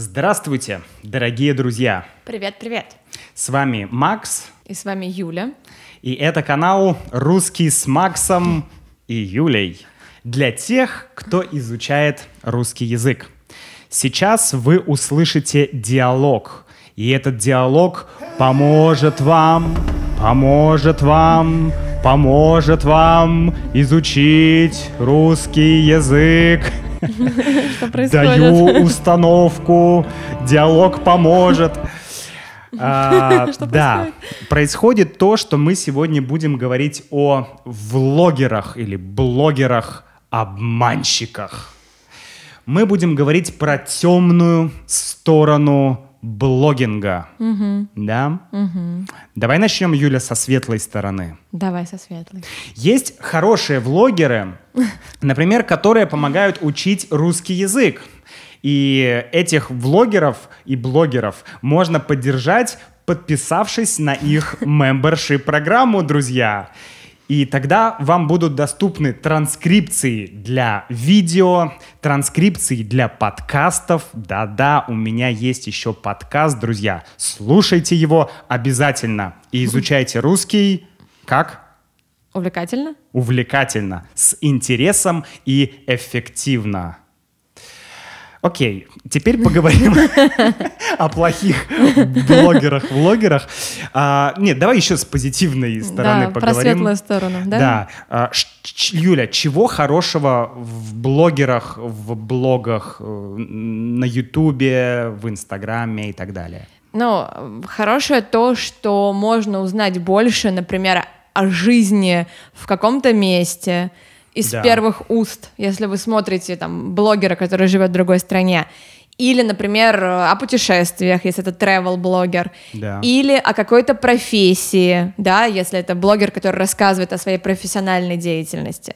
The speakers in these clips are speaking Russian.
Здравствуйте, дорогие друзья! Привет-привет! С вами Макс. И с вами Юля. И это канал «Русский с Максом и Юлей» для тех, кто изучает русский язык. Сейчас вы услышите диалог, и этот диалог поможет вам, поможет вам, поможет вам изучить русский язык. Даю установку, диалог поможет. А, да, происходит то, что мы сегодня будем говорить о влогерах или блогерах-обманщиках. Мы будем говорить про темную сторону блогинга. Угу. Да? Угу. Давай начнем, Юля, со светлой стороны. Давай со светлой. Есть хорошие влогеры, например, которые помогают учить русский язык. И этих влогеров и блогеров можно поддержать, подписавшись на их membership программу, друзья. И тогда вам будут доступны транскрипции для видео, транскрипции для подкастов. Да-да, у меня есть еще подкаст, друзья. Слушайте его обязательно и изучайте русский как Увлекательно. Увлекательно, с интересом и эффективно. Окей, теперь поговорим о плохих блогерах, влогерах. А, нет, давай еще с позитивной стороны поговорим. про светлую сторону, да? Да. А, Юля, чего хорошего в блогерах, в блогах, э, на Ютубе, в Инстаграме и так далее? Ну, хорошее то, что можно узнать больше, например, о жизни в каком-то месте, из да. первых уст, если вы смотрите там блогера, который живет в другой стране. Или, например, о путешествиях, если это travel блогер да. или о какой-то профессии, да, если это блогер, который рассказывает о своей профессиональной деятельности.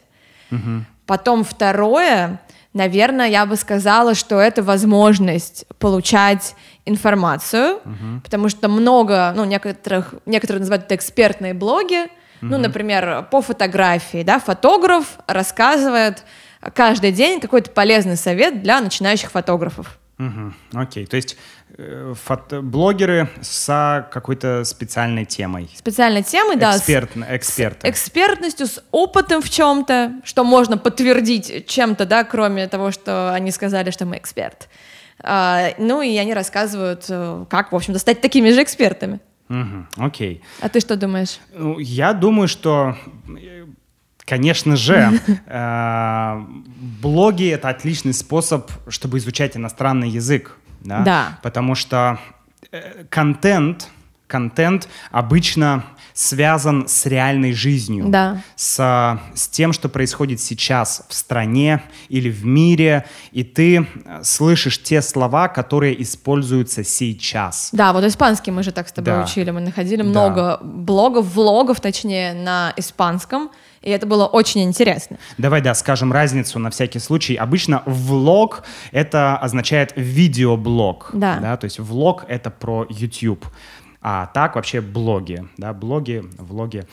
Угу. Потом второе, наверное, я бы сказала, что это возможность получать информацию, угу. потому что много, ну, некоторых, некоторые называют это экспертные блоги, ну, например, по фотографии, да, фотограф рассказывает каждый день какой-то полезный совет для начинающих фотографов. Угу, окей, то есть э, фото- блогеры с какой-то специальной темой. Специальной темой, да. Эксперт, эксперты. С экспертностью, с опытом в чем-то, что можно подтвердить чем-то, да, кроме того, что они сказали, что мы эксперт. А, ну и они рассказывают, э, как, в общем, стать такими же экспертами. Угу, окей. А ты что думаешь? Ну, я думаю, что, конечно же, э, блоги — это отличный способ, чтобы изучать иностранный язык. Да. Потому что э, контент — контент обычно связан с реальной жизнью, да. с, с тем, что происходит сейчас в стране или в мире, и ты э, слышишь те слова, которые используются сейчас. Да, вот испанский мы же так с тобой да. учили, мы находили да. много блогов, влогов, точнее, на испанском, и это было очень интересно. Давай, да, скажем разницу на всякий случай. Обычно влог — это означает видеоблог. Да. да. То есть влог — это про YouTube. А так вообще блоги, да, блоги, влоги.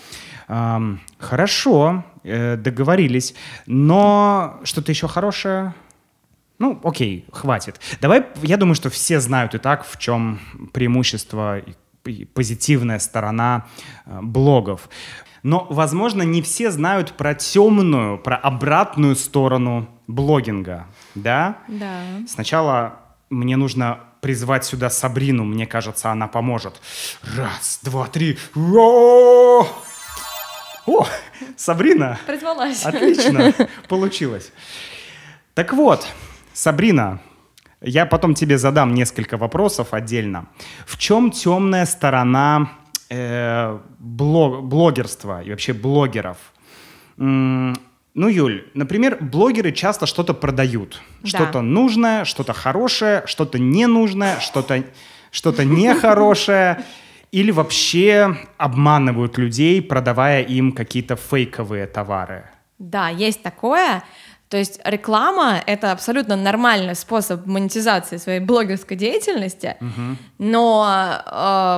Эм, хорошо, э, договорились, но что-то еще хорошее? Ну, окей, хватит. Давай, я думаю, что все знают и так, в чем преимущество и позитивная сторона э, блогов. Но, возможно, не все знают про темную, про обратную сторону блогинга, да? Да. Сначала мне нужно призвать сюда Сабрину, мне кажется, она поможет. Раз, два, три. О, О Сабрина! Призвалась. Отлично, получилось. Так вот, Сабрина, я потом тебе задам несколько вопросов отдельно. В чем темная сторона э, блог, блогерства и вообще блогеров? Ну, Юль, например, блогеры часто что-то продают. Да. Что-то нужное, что-то хорошее, что-то ненужное, что-то что-то нехорошее. Или вообще обманывают людей, продавая им какие-то фейковые товары. Да, есть такое. То есть реклама — это абсолютно нормальный способ монетизации своей блогерской деятельности, угу. но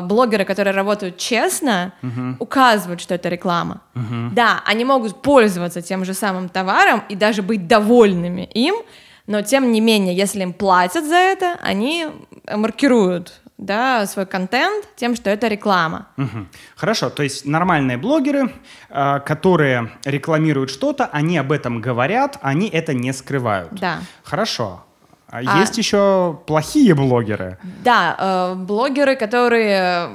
э, блогеры, которые работают честно, угу. указывают, что это реклама. Угу. Да, они могут пользоваться тем же самым товаром и даже быть довольными им, но тем не менее, если им платят за это, они маркируют да, свой контент тем, что это реклама. Угу. Хорошо, то есть нормальные блогеры, э, которые рекламируют что-то, они об этом говорят, они это не скрывают. Да. Хорошо. А, а есть еще плохие блогеры. Да, э, блогеры, которые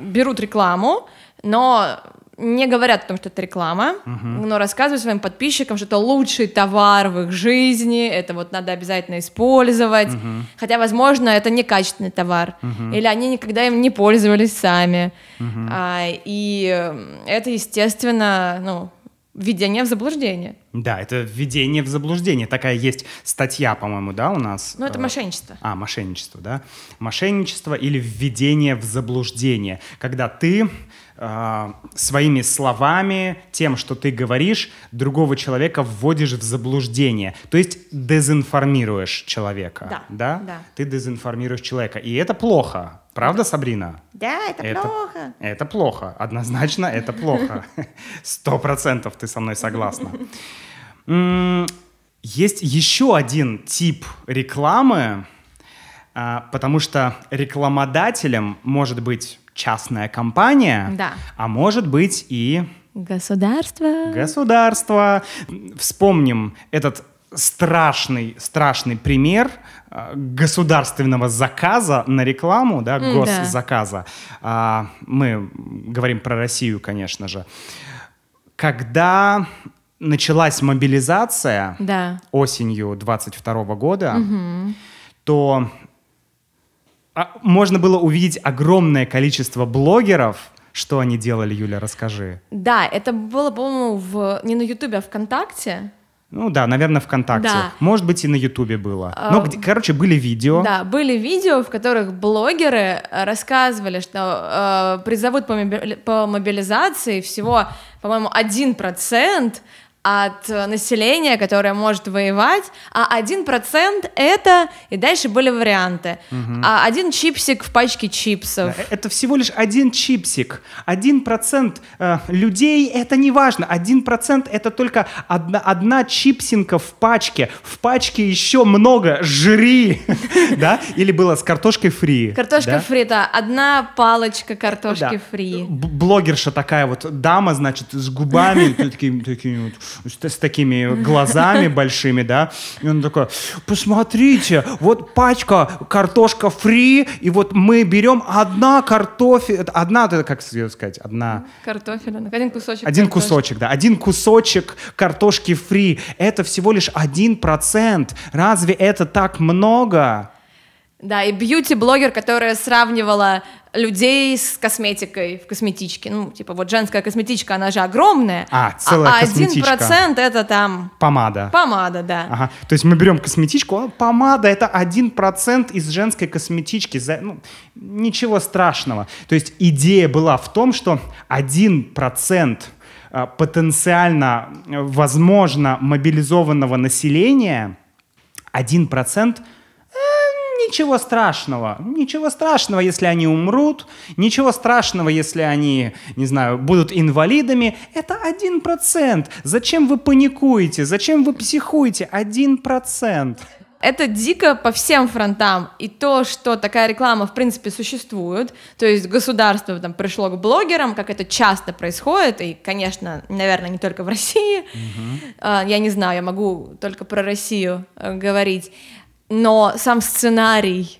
берут рекламу, но не говорят о том, что это реклама, угу. но рассказывают своим подписчикам, что это лучший товар в их жизни, это вот надо обязательно использовать, угу. хотя, возможно, это некачественный товар, угу. или они никогда им не пользовались сами, угу. а, и эм, это, естественно, ну, введение в заблуждение. Да, это введение в заблуждение. Такая есть статья, по-моему, да, у нас. Ну, это э, мошенничество. А, мошенничество, да. Мошенничество или введение в заблуждение, когда ты Э, своими словами, тем, что ты говоришь, другого человека вводишь в заблуждение. То есть дезинформируешь человека. Да. Да? да. Ты дезинформируешь человека. И это плохо. Правда, Сабрина? Да, это, это плохо. Это плохо. Однозначно это плохо. Сто процентов ты со мной согласна. Есть еще один тип рекламы, а, потому что рекламодателем может быть частная компания, да. а может быть и... Государство. Государство. Вспомним этот страшный, страшный пример э, государственного заказа на рекламу, да, госзаказа. Да. А, мы говорим про Россию, конечно же. Когда началась мобилизация да. осенью 22 года, угу. то а, можно было увидеть огромное количество блогеров, что они делали, Юля, расскажи. Да, это было, по-моему, в... не на Ютубе, а ВКонтакте. Ну да, наверное, ВКонтакте. Да. Может быть, и на Ютубе было. Но, а, где, короче, были видео. Да, были видео, в которых блогеры э, рассказывали, что э, призовут по, мобили... по мобилизации всего, по-моему, 1% от э, населения, которое может воевать, а 1% это, и дальше были варианты, угу. а один чипсик в пачке чипсов. Это всего лишь один чипсик. 1% э, людей это не важно, 1% это только одна, одна чипсинка в пачке, в пачке еще много, жри, да? Или было с картошкой фри. Картошка фри, да, одна палочка картошки фри. Блогерша такая вот, дама, значит, с губами, такие, такие вот ну, с такими глазами большими, да, и он такой, посмотрите, вот пачка картошка фри, и вот мы берем одна картофель, одна, это как сказать, одна... Картофель, один кусочек. Один картошки. кусочек, да, один кусочек картошки фри, это всего лишь один процент, разве это так много? Да, и бьюти-блогер, которая сравнивала людей с косметикой в косметичке. Ну, типа вот женская косметичка, она же огромная. А, а целая а, косметичка. 1% это там... Помада. Помада, да. Ага. То есть мы берем косметичку, а помада это 1% из женской косметички. За... Ну, ничего страшного. То есть идея была в том, что 1% а, потенциально э, возможно мобилизованного населения 1% Ничего страшного, ничего страшного, если они умрут, ничего страшного, если они, не знаю, будут инвалидами. Это один процент. Зачем вы паникуете? Зачем вы психуете? Один процент. Это дико по всем фронтам. И то, что такая реклама, в принципе, существует, то есть государство там пришло к блогерам, как это часто происходит, и, конечно, наверное, не только в России. Угу. Я не знаю, я могу только про Россию э, говорить но сам сценарий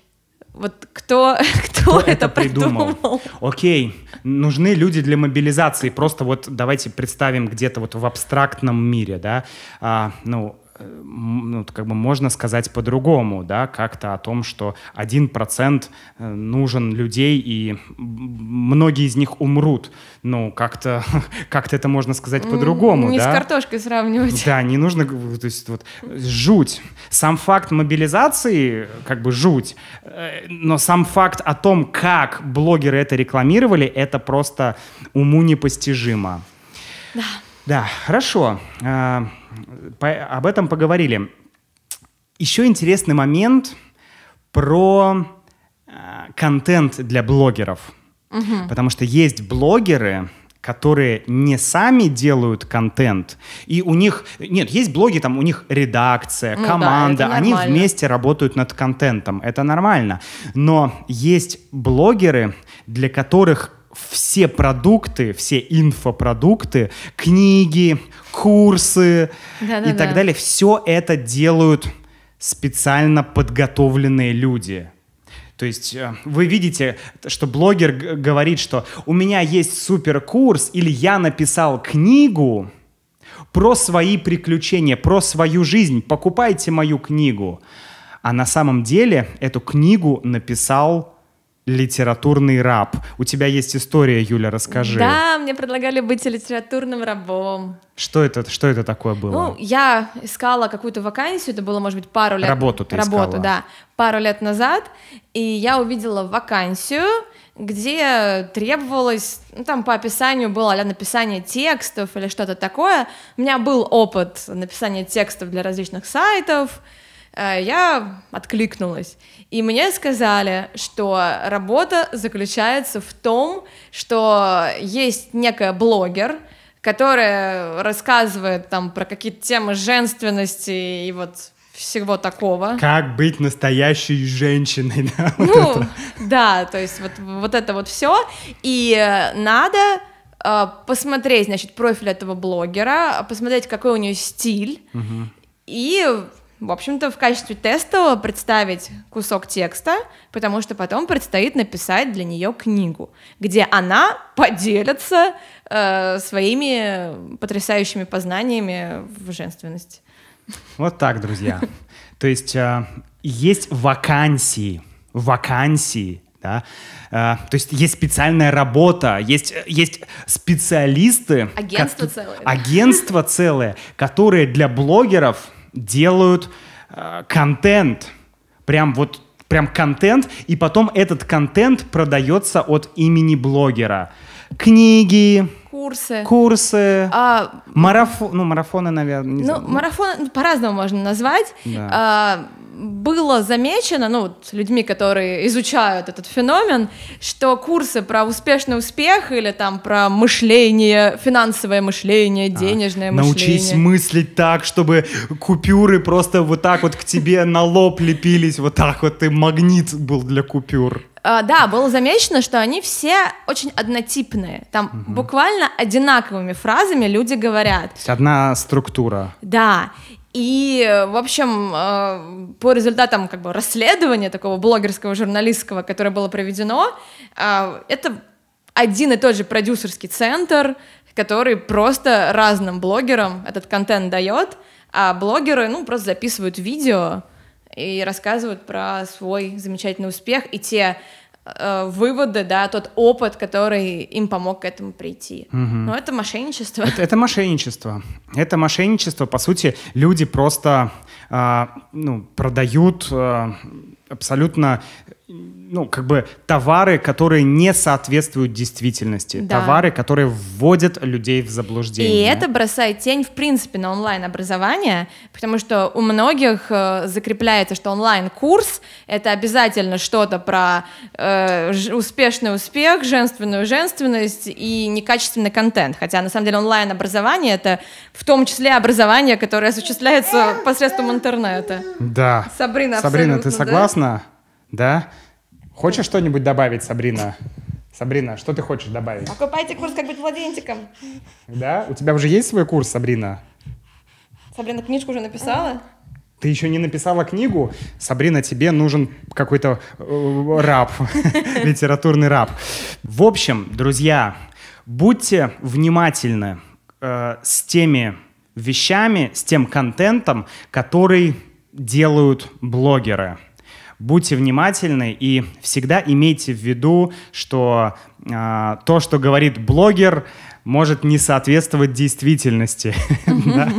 вот кто, кто, кто это придумал? придумал? Окей, нужны люди для мобилизации. Просто вот давайте представим где-то вот в абстрактном мире, да, а, ну, ну, как бы можно сказать по-другому, да, как-то о том, что один процент э, нужен людей, и многие из них умрут. Ну, как-то как это можно сказать по-другому, Не да? с картошкой сравнивать. Да, не нужно, то есть вот жуть. Сам факт мобилизации, как бы жуть, э, но сам факт о том, как блогеры это рекламировали, это просто уму непостижимо. Да. Да, хорошо. А, по, об этом поговорили. Еще интересный момент про э, контент для блогеров. Угу. Потому что есть блогеры, которые не сами делают контент, и у них нет, есть блоги, там у них редакция, ну, команда, да, они вместе работают над контентом, это нормально. Но есть блогеры, для которых все продукты, все инфопродукты, книги, курсы да -да -да. и так далее, все это делают специально подготовленные люди. То есть э, вы видите, что блогер говорит, что у меня есть суперкурс или я написал книгу про свои приключения, про свою жизнь, покупайте мою книгу. А на самом деле эту книгу написал литературный раб. У тебя есть история, Юля, расскажи. Да, мне предлагали быть литературным рабом. Что это, что это такое было? Ну, я искала какую-то вакансию, это было, может быть, пару лет. Работу ты Работу, искала. да. Пару лет назад, и я увидела вакансию, где требовалось, ну, там по описанию было а написание текстов или что-то такое. У меня был опыт написания текстов для различных сайтов, Э, я откликнулась. И мне сказали, что работа заключается в том, что есть некая блогер, которая рассказывает там про какие-то темы женственности и вот всего такого. Как быть настоящей женщиной, да? Вот ну, это. да, то есть вот, вот это вот все. И э, надо э, посмотреть, значит, профиль этого блогера, посмотреть, какой у нее стиль, угу. и в общем-то, в качестве тестового представить кусок текста, потому что потом предстоит написать для нее книгу, где она поделится э, своими потрясающими познаниями в женственности. Вот так, друзья. То есть э, есть вакансии, вакансии, да. Э, то есть есть специальная работа, есть э, есть специалисты. Агентство ко- целое. Агентство целое, которое для блогеров делают э, контент, прям вот прям контент, и потом этот контент продается от имени блогера. Книги, курсы, курсы, а, марафон, ну марафоны, наверное, не ну знаю. марафон ну, по-разному можно назвать. Да. А, было замечено, ну, вот, людьми, которые изучают этот феномен, что курсы про успешный успех или там про мышление, финансовое мышление, а, денежное а, мышление. Научись мыслить так, чтобы купюры просто вот так вот к тебе на лоб лепились, вот так вот ты магнит был для купюр. А, да, было замечено, что они все очень однотипные. Там угу. буквально одинаковыми фразами люди говорят. То есть одна структура. Да. И, в общем, э, по результатам как бы расследования такого блогерского, журналистского, которое было проведено, э, это один и тот же продюсерский центр, который просто разным блогерам этот контент дает, а блогеры, ну, просто записывают видео и рассказывают про свой замечательный успех и те Э, выводы, да, тот опыт, который им помог к этому прийти. Угу. Но это мошенничество. Это, это мошенничество. Это мошенничество. По сути, люди просто э, ну, продают э, абсолютно ну, как бы товары, которые не соответствуют действительности, да. товары, которые вводят людей в заблуждение. И это бросает тень, в принципе, на онлайн-образование, потому что у многих э, закрепляется, что онлайн-курс — это обязательно что-то про э, успешный успех, женственную женственность и некачественный контент, хотя на самом деле онлайн-образование — это в том числе образование, которое осуществляется посредством интернета. Да. Сабрина, Сабрина, ты согласна? Да? Да? Хочешь что-нибудь добавить, Сабрина? Сабрина, что ты хочешь добавить? Покупайте курс «Как быть младенчиком». Да? У тебя уже есть свой курс, Сабрина? Сабрина книжку уже написала? Ты еще не написала книгу? Сабрина, тебе нужен какой-то э, раб, литературный раб. В общем, друзья, будьте внимательны э, с теми вещами, с тем контентом, который делают блогеры. Будьте внимательны и всегда имейте в виду, что а, то, что говорит блогер, может не соответствовать действительности.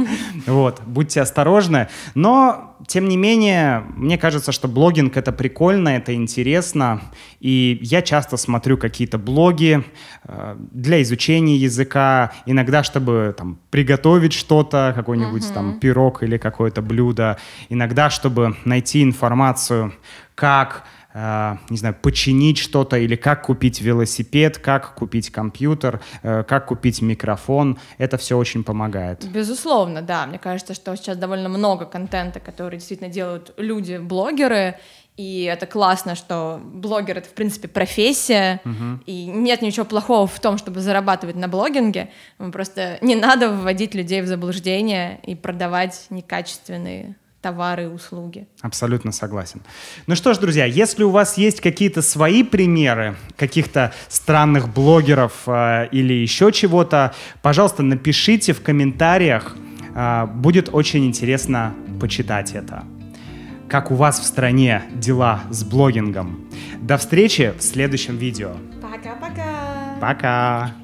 Вот, будьте осторожны. Но, тем не менее, мне кажется, что блогинг — это прикольно, это интересно. И я часто смотрю какие-то блоги э, для изучения языка, иногда, чтобы там, приготовить что-то, какой-нибудь там пирог или какое-то блюдо, иногда, чтобы найти информацию, как Э, не знаю, починить что-то или как купить велосипед, как купить компьютер, э, как купить микрофон. Это все очень помогает. Безусловно, да. Мне кажется, что сейчас довольно много контента, который действительно делают люди, блогеры, и это классно, что блогер это, в принципе, профессия, угу. и нет ничего плохого в том, чтобы зарабатывать на блогинге. Просто не надо вводить людей в заблуждение и продавать некачественные товары и услуги. Абсолютно согласен. Ну что ж, друзья, если у вас есть какие-то свои примеры каких-то странных блогеров э, или еще чего-то, пожалуйста, напишите в комментариях. Э, будет очень интересно почитать это. Как у вас в стране дела с блогингом? До встречи в следующем видео. Пока-пока. Пока. -пока. Пока.